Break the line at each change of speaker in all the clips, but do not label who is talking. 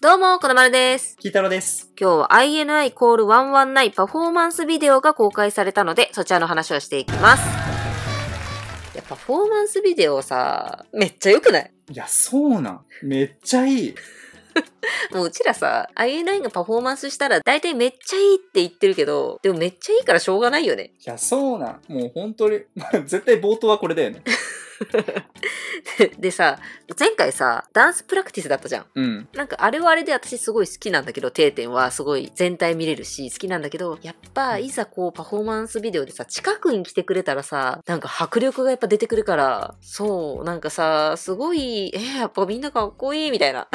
どうも、このまるです。きいたろです。今日は INI コール119パフォーマンスビデオが公開されたので、そちらの話をしていきます。いやパフォーマンスビデオさ、めっちゃ良くない
いや、そうなん。めっち
ゃいい。もううちらさ、INI がパフォーマンスしたら大体めっちゃいいって言ってるけど、でもめっちゃいいからしょうがないよね。い
や、そうなん。もう本当に、まあ、絶対冒
頭はこれだよね。でさ、前回さ、ダンスプラクティスだったじゃん。うん。なんかあれはあれで私すごい好きなんだけど、定点はすごい全体見れるし、好きなんだけど、やっぱいざこうパフォーマンスビデオでさ、近くに来てくれたらさ、なんか迫力がやっぱ出てくるから、そう、なんかさ、すごい、えー、やっぱみんなかっこいいみたいな。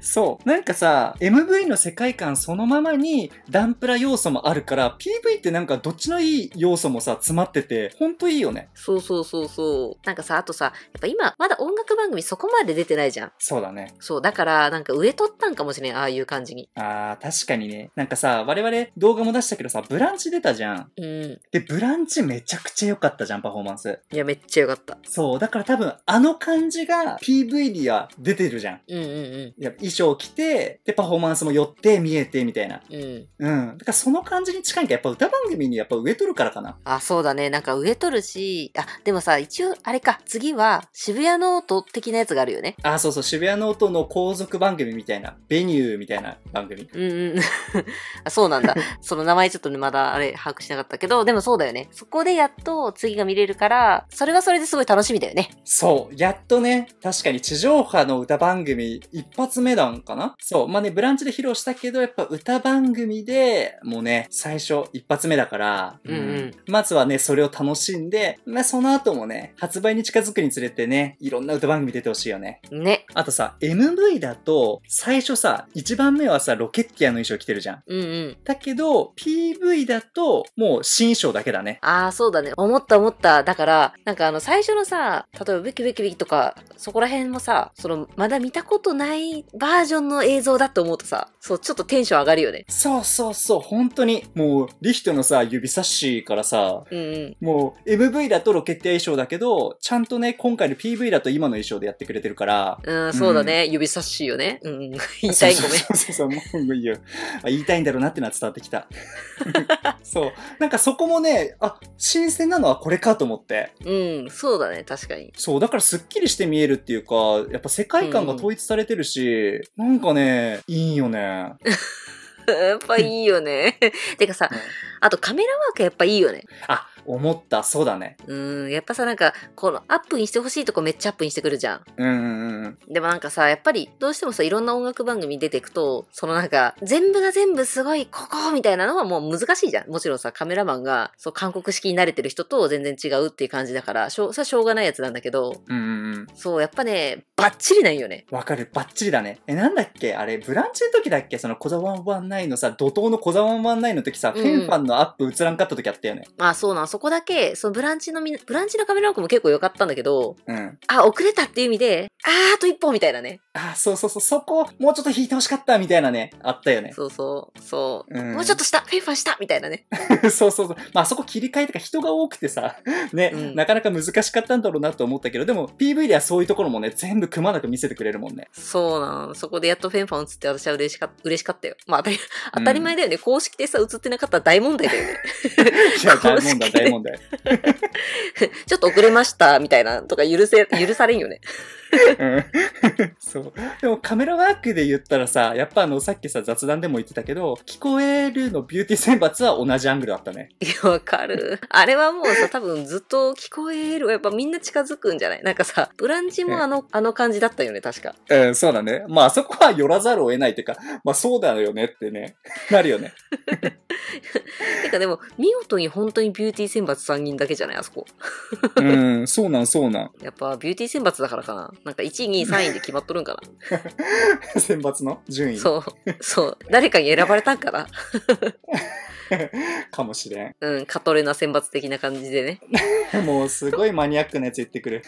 そう。なんかさ、MV の世界観そのままにダンプラ要素もあるから、PV ってなんかどっちのいい要素もさ、詰まってて、ほん
といいよね。そうそうそうそう。なんかさ、あとさ、やっぱ今、まだ音楽番組そこまで出てないじゃん。そうだね。そう、だからなんか上取ったんかもしれん、ああいう感じに。
ああ、確かにね。なんかさ、我々動画も出したけどさ、ブランチ出たじゃん。うん。で、ブランチめちゃくちゃ良かったじゃん、パフォーマンス。いや、めっちゃ良かった。そう、だから多分あの感じが PV には出てるじゃん。
うん。う
ん、や衣装着て、で、パフォーマンスも寄って見えてみたいな。うん。うん。だからその感じに近いんか、やっぱ歌番組にやっぱ植えとるからかな。
あ、そうだね。なんか植えとるし、あ、でもさ、一応、あれか、次は渋谷ノート的なやつがあるよね。
あ、そうそう、渋谷ノートの後続番組みたいな、ベニューみたいな番組。うんうん。あ
そうなんだ。その名前ちょっとね、まだあれ、把握しなかったけど、でもそうだよね。そこでやっと次が見れるから、それはそれですごい楽しみだよね。
そう。やっとね、確かに地上波の歌番組一発目弾かなそう。まあね、ブランチで披露したけど、やっぱ歌番組で、もうね、最初一発目だから、うん、うん、まずはね、それを楽しんで、まあその後もね、発売に近づくにつれてね、いろんな歌番組出てほしいよね。ね。あとさ、MV だと、最初さ、1番目はさ、ロケッティアの衣装着てるじゃん。うんうん。
だけど、PV だと、
もう新衣装だけだね。
ああ、そうだね。思った思った。だから、なんかあの、最初のさ、例えば、ブキブキブキとか、そこら辺もさ、その、まだ見たことことないバージョンの映像だと思うとさ、そう、ちょっとテンション上がるよね。そうそうそう、本当に。
もう、リヒトのさ、指差しからさ、うんうん、もう、MV だとロケット衣装だけど、ちゃんとね、今回の PV だと今の衣装でやってくれてるから。うん、うん、そうだね。
指差しよね。うん、
言いたい、ごめん。そうそうそう、もういいよ。言いたいんだろうなってのは伝わってきた。そう。なんかそこもね、あ、新鮮なのはこれかと思って。
うん、そうだね、確かに。
そう、だからすっきりして見えるっていうか、やっぱ世界観が統一されされてるし、なんかね、いいよね。
やっぱいいよね。てかさ、あとカメラワークやっぱいいよね。
あ、思った、そうだね。
うん、やっぱさ、なんか、このアップにしてほしいとこめっちゃアップにしてくるじゃん。うんうんうん。でもなんかさ、やっぱりどうしてもさ、いろんな音楽番組出てくと、そのなんか、全部が全部すごい、ここみたいなのはもう難しいじゃん。もちろんさ、カメラマンが、そう、韓国式に慣れてる人と全然違うっていう感じだから、しょしょうがないやつなんだけど、うんうんそう、やっぱね、バッチリなんよね。
わかる、バッチリだね。え、なんだっけあれ、ブランチの時だっけその、こだわんわんなないのさ、怒涛の小沢まんないの時さ、うんフェンファンのアップ映らんかった時あったよね。
まあ、そうなん。そこだけ、そのブランチのみブランチのカメラワークも結構良かったんだけど、うん。あ、遅れたっていう意味で、ああと一歩みたいなね。あ、そうそうそう、そこ、もうちょっと引いてほしかったみたいなね、
あったよね。そうそう、そう。うんもうちょっと
した、フェンファンしたみたいなね。
そうそうそう。まあ、そこ切り替えとか人が多くてさ、ね、うんなかなか難しかったんだろうなと思ったけど、でも PV ではそういうところもね、全部くまなく見せてくれるも
んね。そうなん。そこでやっとフェンファン映って私は嬉しかっ嬉しかったよ。まあ当たり 当たり前だよね。公式でさ、映ってなかったら大問題だよね。ゃあ大問題、大問題。ちょっと遅れました、みたいな、とか許せ、許されんよね。
そう。でもカメラワークで言ったらさ、やっぱあの、さっきさ、雑談でも言ってたけど、聞こえるのビューティー選抜は同じアングルだったね。いや、わか
る。あれはもうさ、多分ずっと聞こえる。やっぱみんな近づくんじゃないなんかさ、ブランチもあの、あの感じだったよね、確か。
うん、そうだね。まあ、あそこは寄らざるを得ないっていうか、まあそうだよねってね。ね。なるよね。
てかでも、見事に本当にビューティー選抜3人だけじゃないあそこ。
うん、そうなんそうなん。
やっぱビューティー選抜だからかな。なんか1位、2位、3位で決まっとるんか
な。選抜の順位そ
う。そう。誰かに選ばれたんかな。
かもしれん。
うん、カトレナ選抜的な感じでね。
もうすごいマニアックなやつ言ってくる。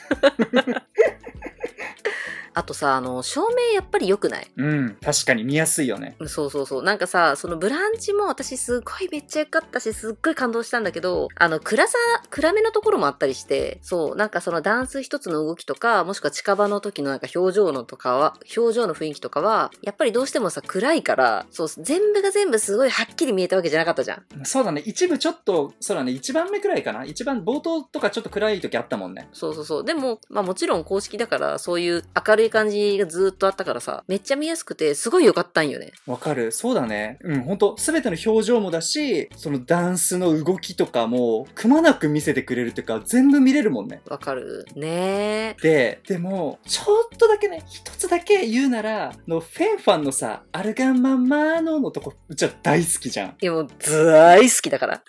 あとさ、あの、照明やっぱり良くない
うん、確かに見やすいよね。
そうそうそう。なんかさ、そのブランチも私すっごいめっちゃ良かったし、すっごい感動したんだけど、あの、暗さ、暗めのところもあったりして、そう、なんかそのダンス一つの動きとか、もしくは近場の時のなんか表情のとかは、表情の雰囲気とかは、やっぱりどうしてもさ、暗いから、そう、全部が全部すごいはっきり見えたわけじゃなかったじゃん。そうだね、一部ちょっと、そうだね、一番目くらいかな。一番冒頭とかちょっと暗い
時あったもんね。
そうそうそう。でも、まあもちろん公式だから、そういう明るいい感じがずっとあったからさ、めっちゃ見やすくて、すごい良かったんよね。
わかる。そうだね。うん、ほんと、ての表情もだし、そのダンスの動きとかも、くまなく見せてくれるっていうか、全部見れるもんね。わかる。
ね
で、でも、ちょっとだ
けね、一つ
だけ言うなら、の、フェンファンのさ、アルガンマンマーノのとこ、うちは大好きじゃん。いやもう、大好きだから。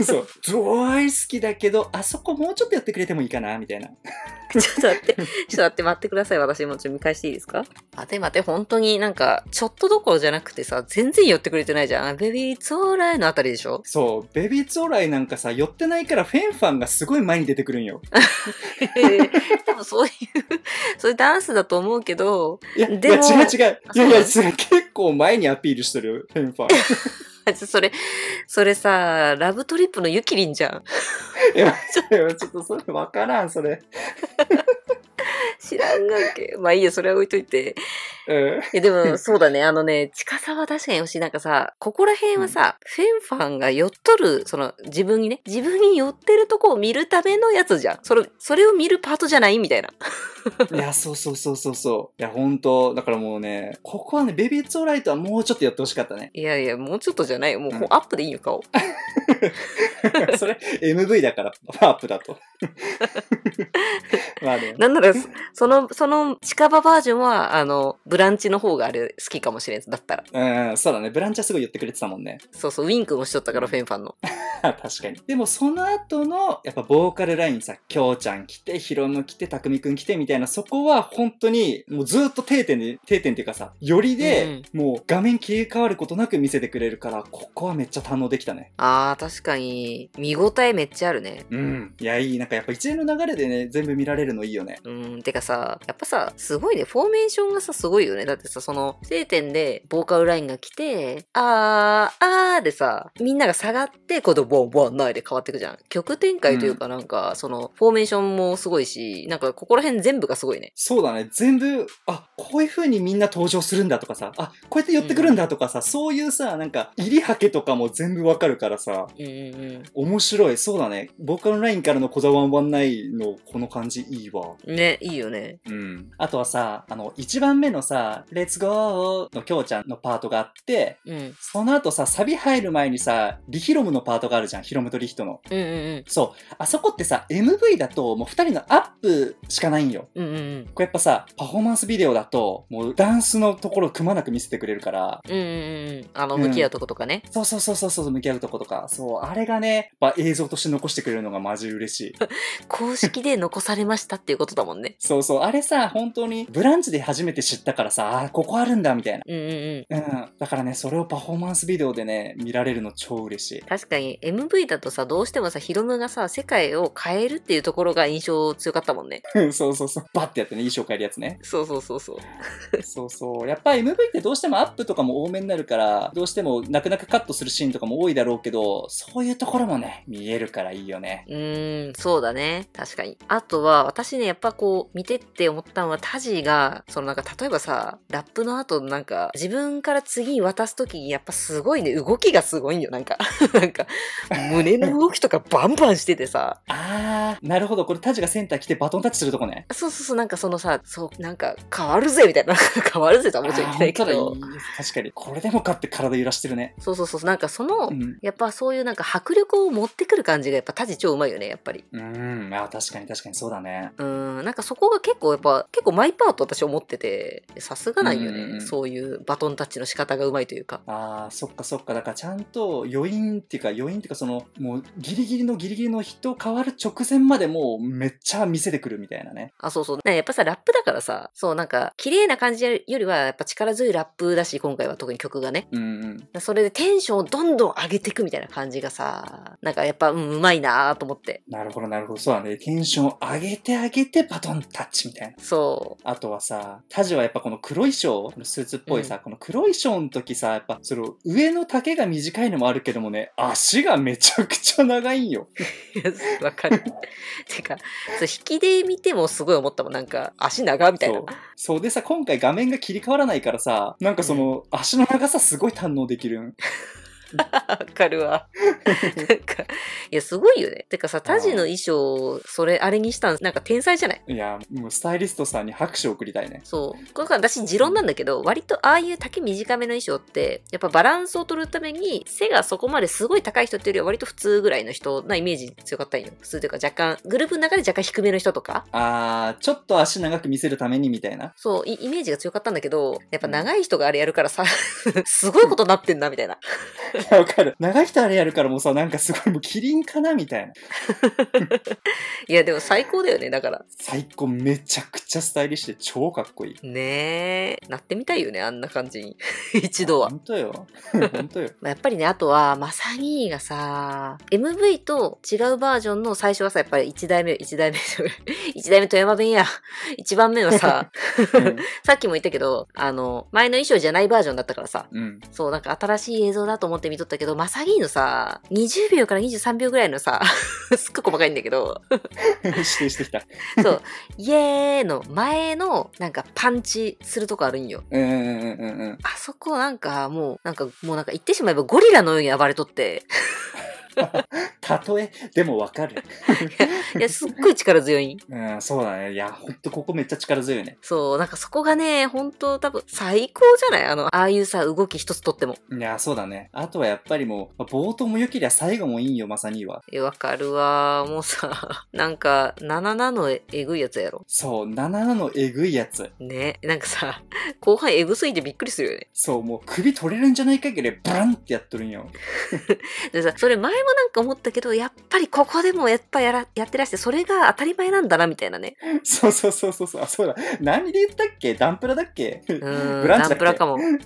そう。大好きだけど、あそこもうち
ょっとやってくれてもいいかな、みたいな。ちょっと待って、ちょっと待って、待ってください。私のちょっと見返していいですか待て待て、本当になんか、ちょっとどころじゃなくてさ、全然寄ってくれてないじゃん。ベビーツオーライのあたりでしょ
そう、ベビーツオーライなんかさ、寄ってないからフェンファンがすごい前に出てくるんよ。
多分そういう、そういうダンスだと思うけど、いや、でも違う違う。いやいや、結
構前にアピールしてるフェンファン。
それ、それさ、ラブトリップのユキリンじゃん。いや、ちょっとそれわからん、それ。知らんがんけ。まあいいよ、それは置いといて。うん。いや、でも、そうだね。あのね、近さは確かに欲しい。なんかさ、ここら辺はさ、フェンファンが寄っとる、その、自分にね、自分に寄ってるとこを見るためのやつじゃん。それ、それを見るパートじゃないみたいな。
いや、そうそうそうそうそう。いや、本当だからもうね、ここはね、ベビーツオーライトはもうちょっとやってほしかったね。
いやいや、もうちょっとじゃないよ。もう、うんアップでいいよ、顔。
それ、MV だから、アップだと。
まあね。なんなら、その、その近場バージョンは、あの、ブランチの方があれ好きかもしれん、だったら。うん、そうだね。ブランチはすごい言ってくれてたもんね。そうそう、ウィンクもしとったから、フェンファンの。確かに。
でも、その後の、
やっぱボーカルライン
さ、きょうちゃん来て、ひろむ来て、たくみくん来て、みたいな、そこは本当に、もうずっと定点で、定点っていうかさ、よりで、うん、もう画面切り替わることなく見せてくれるから、ここはめっちゃ堪能できたね。
あー、確かに、見応えめっちゃあるね。
うん。いや、いい。なんかやっ
ぱ一連の流れでね、全部見られるのいいよね。うん、てかさ、やっぱさ、すごいね、フォーメーションがさ、すごいよね。だってさ、その、定点で、ボーカルラインが来て、あー、あーでさ、みんなが下がって、このボンボンないで変わっていくじゃん。曲展開というかなんか、うん、その、フォーメーションもすごいし、なんかここら辺全部がすごいね。そうだね。全部、あ、こ
ういう風にみんな登場するんだとかさ、あ、こうやって寄ってくるんだとかさ、うん、そういうさ、なんか、入りはけとかも全部わかるからさ、
うんうん、
面白い。そうだね。ボーカルラインからのこだわんわんないの、この感じいいわ。ね、いいよよね。うん。あとはさ、あの、1番目のさ、レッツゴーのきょうちゃんのパートがあって、うん、その後さ、サビ入る前にさ、リヒロムのパートがあるじゃん、ヒロムとリヒトの。うんうんうん。そう。あそこってさ、MV だともう2人のアップしかないんよ。うんうんうん。これやっぱさ、パフォーマンスビデオだと、もうダンスのところくまなく見せてくれるから。
うんうんうん。あの、向き合うとことかね、うん、そうそ
うそうそうそう、向き合うとことか。そう、あれがね、やっぱ映像として残してくれるのがマジ嬉しい。公式で残されましたっていうことだもんね。そうそう。あれさ、本当に、ブランチで初めて知ったからさ、あ、ここあるんだ、みたいな。うんうんうん。うん。だからね、それをパフォーマンスビデオでね、見られるの超嬉しい。
確かに、MV だとさ、どうしてもさ、ヒロムがさ、世界を変えるっていうところが印象強かったもんね。
そうそうそう。バッてやってね、衣装変えるやつね。そうそうそうそう。そうそう。やっぱ MV ってどうしてもアップとかも多めになるから、どうしても泣く泣くカットするシーンとかも多いだろうけど、そういうところもね、見えるからいいよね。
うん、そうだね。確かに。あとは、私ね、やっぱこう、見てって思ったのはタジが、そのなんか例えばさ、ラップの後なんか自分から次に渡す時にやっぱすごいね、動きがすごいんよ、なんか。なんか、胸の動きとかバンバンしててさ。あー、な
るほど。これタジがセンター来てバトンタッチするとこね。
そうそうそう、なんかそのさ、そう、なんか変わるぜみたいな、
変わる
ぜとはもちろん言ってないけど。
確かに。これでもかって体揺らしてるね。
そうそうそう、なんかその、うん、やっぱそういうなんか迫力を持ってくる感じがやっぱタジ超うまいよね、やっぱり。うん、あ確かに確
かにそうだね。
うん、なんかそこが結構やっぱ、結構マイパート私思ってて、さすがないよね、そういうバトンタッチの仕方がうまいというか。ああ、そっかそっか。だからちゃん
と余韻っていうか、余韻っていうかその、もうギリギリのギリギリの人変わる直前までもうめっちゃ見せてくるみたいなね。
あ、そうそう。ね、やっぱさ、ラップだからさ、そうなんか、綺麗な感じよりはやっぱ力強いラップだし、今回は特に曲がね。うんうん、それでテンションをどんどん上げていくみたいな感じがさ、なんかやっぱ、うん、うまいなと思って。なるほど、なるほど。
そうだね。テンション上げて上げてバトンタッタッチみたいな。そう。あとはさ、タジはやっぱこの黒い装、ョのスーツっぽいさ、うん、この黒い装の時さ、やっぱその上の丈が短いのも
あるけどもね、足がめちゃくちゃ長いんよ。わかる。てか、そ引きで見てもすごい思ったもん、なんか足長みたいな。そう。そうでさ、今回画
面が切り替わらないからさ、なんかその、うん、足の長さすごい堪能できるん。
わかるわ。なんか、いや、すごいよね。てかさ、タジの衣装、それ、あれにしたん、なんか天才じゃないいや、もうスタイリストさんに拍手を送りたいね。そう。これ私、持論なんだけど、割とああいう丈短めの衣装って、やっぱバランスを取るために、背がそこまですごい高い人っていうよりは、割と普通ぐらいの人なイメージ強かったんよ。普通というか、若干、グループの中で若干低めの人とか。
ああ、ちょっと足長く見せるためにみたいな。
そう、イメージが強かったんだけど、やっぱ長い人があれやるからさ、すごいことになってんな、みたいな。
わかる。長い人あれやるからもうさ、なんかすごい、もうキリンかなみたいな。
いや、でも最高だよね、だから。
最高、めちゃくちゃスタイリッシュで超かっこいい。
ねえ。なってみたいよね、あんな感じに。一度は。本当よ。本当よ。まあやっぱりね、あとは、まさにーがさ、MV と違うバージョンの最初はさ、やっぱり1代目、1代目、1代目富山弁や。1番目はさ、さっきも言ったけど、あの、前の衣装じゃないバージョンだったからさ、うん、そう、なんか新しい映像だと思って見とったけど、けど、マサギーのさ、20秒から23秒ぐらいのさ、すっごい細かいんだけど。指 定してきた。そう。イエーの前の、なんかパンチするとこあるんよ。うんうんうんうん。あそこなんかもう、なんかもうなんか言ってしまえばゴリラのように暴れとって。
た とえでもわかる
いやすっごい力強いうんそうだねいやほんとここめっちゃ力強いねそうなんかそこがねほんと多分最高じゃないあのああいうさ動き一つとってもいやそうだねあとはやっぱり
もう冒頭もよけりゃ最後もいいよまさには
えわかるわもうさ なんか77のえぐいやつやろ
そう77のえぐいやつね
なんかさ後半えぐすぎてびっくりするよね
そうもう首取れるんじゃないかけブバンってやっとるんよ
でさそれ前前もなんか思ったけど、やっぱりここでもやっぱやらやってらして、それが当たり前なんだな、みたいなね。
そうそうそうそうそう、そうだ。何で言ったっけダンプラだっけうん、ブランチダンプラかも。うん、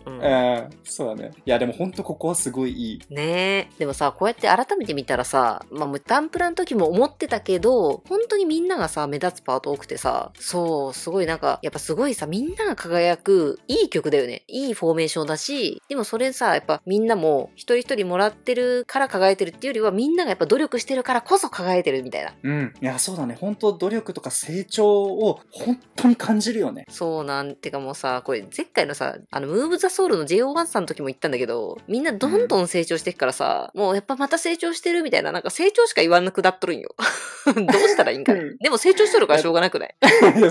そうだね。いや、でも本当ここはすごいいい。
ねでもさ、こうやって改めて見たらさ、まあ、ダンプラの時も思ってたけど、本当にみんながさ、目立つパート多くてさ、そう、すごいなんか、やっぱすごいさ、みんなが輝く、いい曲だよね。いいフォーメーションだし、でもそれさ、やっぱみんなも一人一人もらってるから輝いてるっていうていうよりはみんながやっぱ努力してるからこそ輝いてるみたいな。
うん。いや、そうだね。
本当努力とか成長を本当に感じるよね。そうなんてかもうさ、これ前回のさ、あの、ムーブ・ザ・ソウルの JO1 さんの時も言ったんだけど、みんなどんどん成長していくからさ、うん、もうやっぱまた成長してるみたいな、なんか成長しか言わなくなっとるんよ。どうしたらいいんか、うん、でも成長しとるからしょうがなくない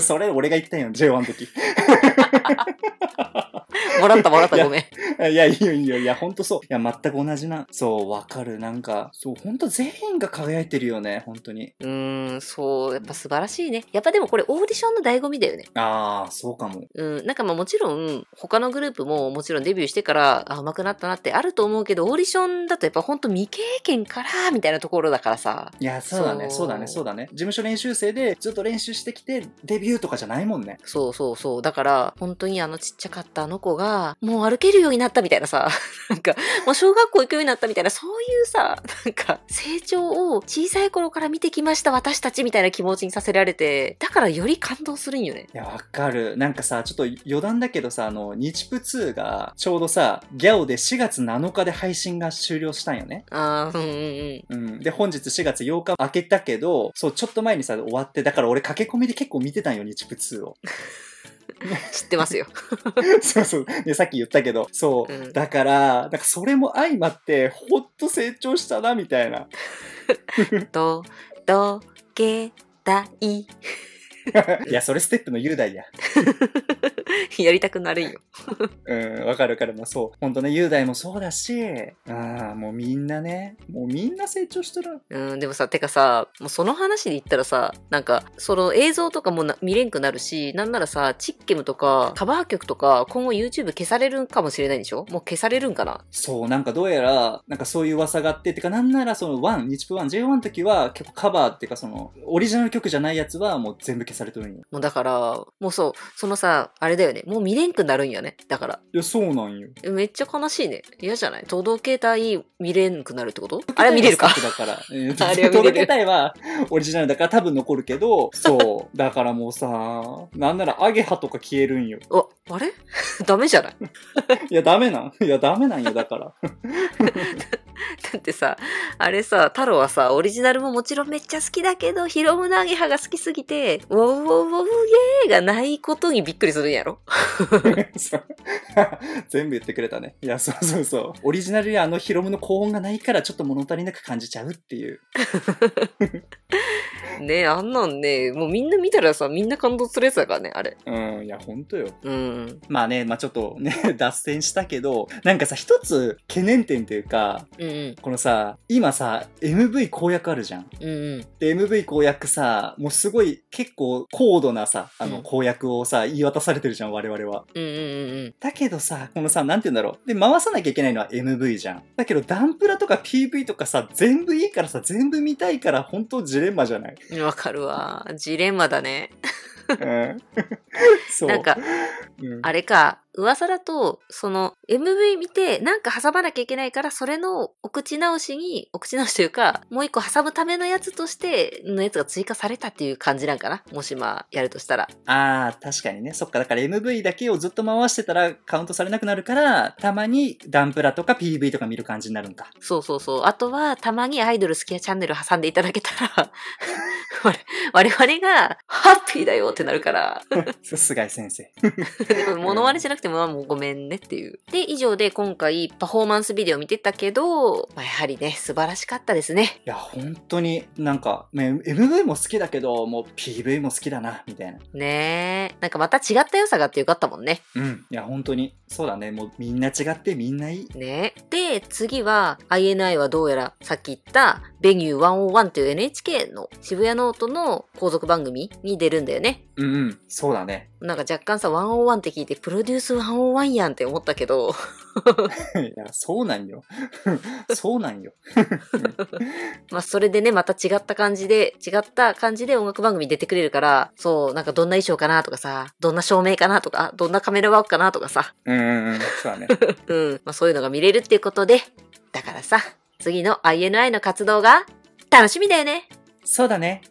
それ
俺が言ったんよ、J1 の時。も らったもらったごめん。いや、いいよいいよ。いや、ほんとそう。いや、全く同じな。そう、わかる。なんか、そう、ほんと全員が輝いてるよね、本当に。うーん、そ
う、やっぱ素晴らしいね。やっぱでもこれオーディションの醍醐味だよね。
ああ、そうかも。
うん、なんかまあもちろん、他のグループももちろんデビューしてから、あ、上手くなったなってあると思うけど、オーディションだとやっぱほんと未経験から、みたいなところだからさ。
いや、そうだね、そうだね、そうだね。事務所練習
生でずっと練習してきて、デビューとかじゃないもんね。そうそうそう。だから、本当にあのちっちゃかったあの子が、もう歩けるようになったみたいなさ、なんか、もう小学校行くようになったみたいな、そういうさ、なんか、成長を小さい頃から見てきました、私たちみたいな気持ちにさせられて、だからより感動するんよね。いや、わ
かる。なんかさ、ちょっと余談だけどさ、あの、日プ2が、ちょうどさ、ギャオで4月7日で配信が終了したんよね。ああ、うんうんうん。うん。で、本日4月8日開けたけど、そう、ちょっと前にさ、終わって、だから俺駆け込みで結構見てたんよ、日プ2を。知ってますよ。そうそう。で、さっき言ったけど、そう。うん、だから、なんかそれも相まって、ほっ
と成長したな、みたいな。と、どけたい。
いや、それステップの雄大や。
やりたくなるんよ。
うん、
わかるから、まあそ
う。本当ね、雄大もそうだし、ああ、もうみんなね、もうみんな成長しとる。
うん、でもさ、てかさ、もうその話で言ったらさ、なんか、その映像とかも見れんくなるし、なんならさ、チッケムとか、カバー曲とか、今後 YouTube 消されるかもしれないでしょもう消されるんかな
そう、なんかどうやら、なんかそういう噂があって、てかなんならその1、日プ1、J1 の時は結構カバーっていうかその、オリジナル曲じゃないやつはもう全部消されてるんや。
もうだから、もうそう、そのさ、あれだよね。もう見れんくなるんやね。だから。いや、そうなんよ。めっちゃ悲しいね。嫌じゃない届けたい見れんくなるってことあれは見れるか。だ
から。うん、あれは見れる。届けたいはオリジナルだから多分残るけど、そう。だからもうさ、なんならアゲハとか消えるんよ。あ、あれ
ダメじゃないいや、ダメなん。いや、ダメなんよ、だから。だってさ、あれさ、太郎はさ、オリジナルももちろんめっちゃ好きだけど、ヒロムナゲハが好きすぎて、ウォウウォウウォウゲーがないことにびっくりするんやろ
全部言ってくれたね。いや、そうそうそう。オリジナルやあのヒロムの高音がないから、ちょっと物足りなく感じちゃうっていう。
ねあんなんね、もうみんな見たらさ、みんな感動するやつだからね、あれ。うん、いや、ほんとよ。う
ん。まあね、まあちょっとね、脱線したけど、なんかさ、一つ懸念点というか、うんうん。このさ、今さ、MV 公約あるじゃん。うんうん。で、MV 公約さ、もうすごい結構高度なさ、あの公約をさ、言い渡されてるじゃん、我々は。うんうんうんうん。だけどさ、このさ、なんて言うんだろう。で、回さなきゃいけないのは MV じゃん。だけど、ダンプラとか PV とかさ、全部いいからさ、全部見たいから、本当ジレンマじゃない
わかるわ。ジレンマだね。なんか、うん、あれか、噂だと、その MV 見てなんか挟まなきゃいけないから、それのお口直しに、お口直しというか、もう一個挟むためのやつとして、のやつが追加されたっていう感じなんかな。もしまあ、やるとしたら。
ああ、確かにね。そっか、だから MV だけをずっと回してたらカウントされなくなるから、たまにダンプラとか PV とか見る感じになるんか。そう
そうそう。あとは、たまにアイドル好きやチャンネル挟んでいただけたら 我々がハッピーだよってなるから。菅 井先生。でも、物割れじゃなくても、もうごめんねっていう。で、以上で今回、パフォーマンスビデオ見てたけど、まあ、やはりね、素晴らしかったですね。
いや、本当になんか、ね、MV も好きだけど、もう PV も好きだな、みたいな。
ねえ。なんかまた違った良さがあってよかったもんね。
うん。いや、本当に。そうだね。もうみんな違ってみんないい。
ねで、次は、INI はどうやら、さっき言った、ベニュー101という NHK の渋谷ノートの後続番組に出るんだよね。
うんうん、そうだね。
なんか若干さ、101って聞いて、プロデュース101やんって思ったけど。いや、そうなんよ。そうなんよ。まあ、それでね、また違った感じで、違った感じで音楽番組出てくれるから、そう、なんかどんな衣装かなとかさ、どんな照明かなとか、どんなカメラワークかなとかさ。うんそうだね。うん。まあ、そういうのが見れるっていうことで、だからさ、次の INI の活動が楽しみだよね。そうだね。